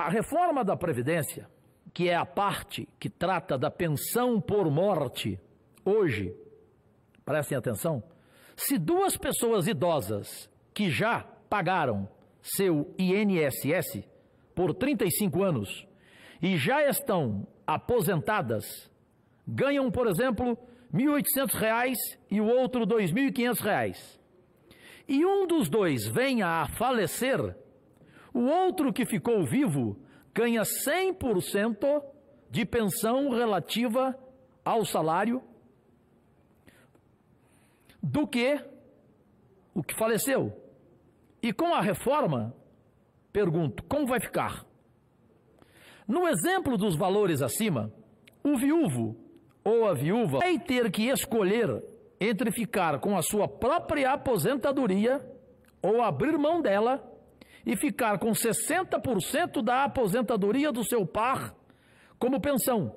A reforma da Previdência, que é a parte que trata da pensão por morte, hoje, prestem atenção, se duas pessoas idosas que já pagaram seu INSS por 35 anos e já estão aposentadas, ganham, por exemplo, R$ 1.800 e o outro R$ 2.500. E um dos dois venha a falecer, o outro que ficou vivo ganha 100% de pensão relativa ao salário do que o que faleceu. E com a reforma, pergunto, como vai ficar? No exemplo dos valores acima, o viúvo ou a viúva vai ter que escolher entre ficar com a sua própria aposentadoria ou abrir mão dela e ficar com 60% da aposentadoria do seu par como pensão.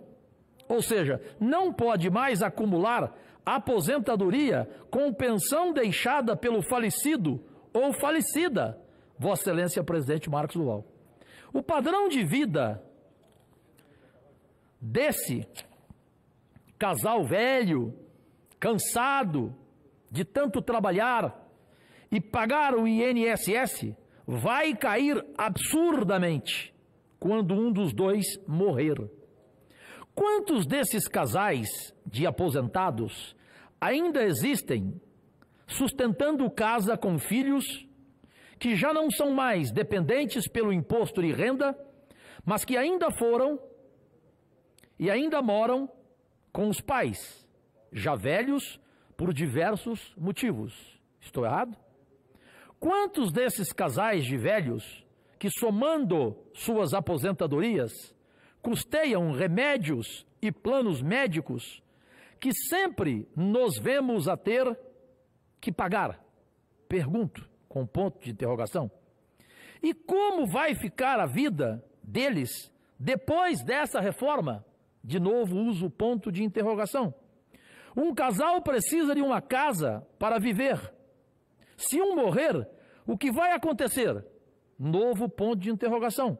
Ou seja, não pode mais acumular aposentadoria com pensão deixada pelo falecido ou falecida, Vossa Excelência Presidente Marcos Duval. O padrão de vida desse casal velho, cansado de tanto trabalhar e pagar o INSS, vai cair absurdamente quando um dos dois morrer. Quantos desses casais de aposentados ainda existem sustentando casa com filhos que já não são mais dependentes pelo imposto de renda, mas que ainda foram e ainda moram com os pais, já velhos por diversos motivos? Estou errado? Quantos desses casais de velhos que, somando suas aposentadorias, custeiam remédios e planos médicos que sempre nos vemos a ter que pagar? Pergunto, com ponto de interrogação. E como vai ficar a vida deles depois dessa reforma? De novo, uso o ponto de interrogação. Um casal precisa de uma casa para viver se um morrer, o que vai acontecer? Novo ponto de interrogação.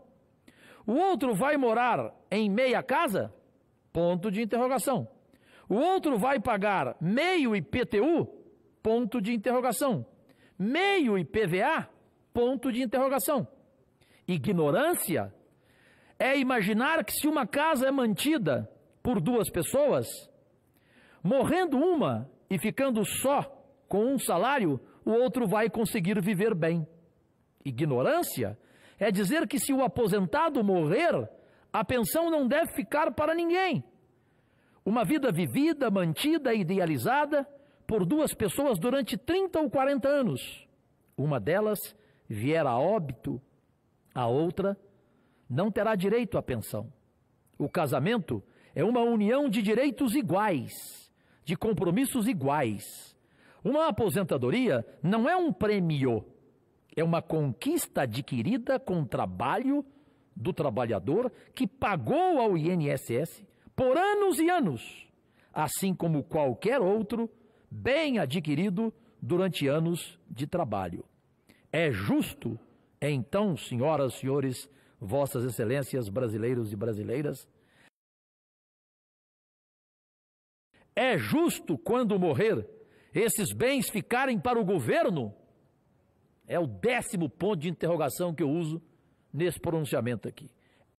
O outro vai morar em meia casa? Ponto de interrogação. O outro vai pagar meio IPTU? Ponto de interrogação. Meio IPVA? Ponto de interrogação. Ignorância é imaginar que se uma casa é mantida por duas pessoas, morrendo uma e ficando só com um salário, o outro vai conseguir viver bem. Ignorância é dizer que se o aposentado morrer, a pensão não deve ficar para ninguém. Uma vida vivida, mantida e idealizada por duas pessoas durante 30 ou 40 anos. Uma delas vier a óbito, a outra não terá direito à pensão. O casamento é uma união de direitos iguais, de compromissos iguais, uma aposentadoria não é um prêmio, é uma conquista adquirida com trabalho do trabalhador que pagou ao INSS por anos e anos, assim como qualquer outro bem adquirido durante anos de trabalho. É justo, então, senhoras, e senhores, vossas excelências brasileiros e brasileiras, é justo quando morrer esses bens ficarem para o governo? É o décimo ponto de interrogação que eu uso nesse pronunciamento aqui.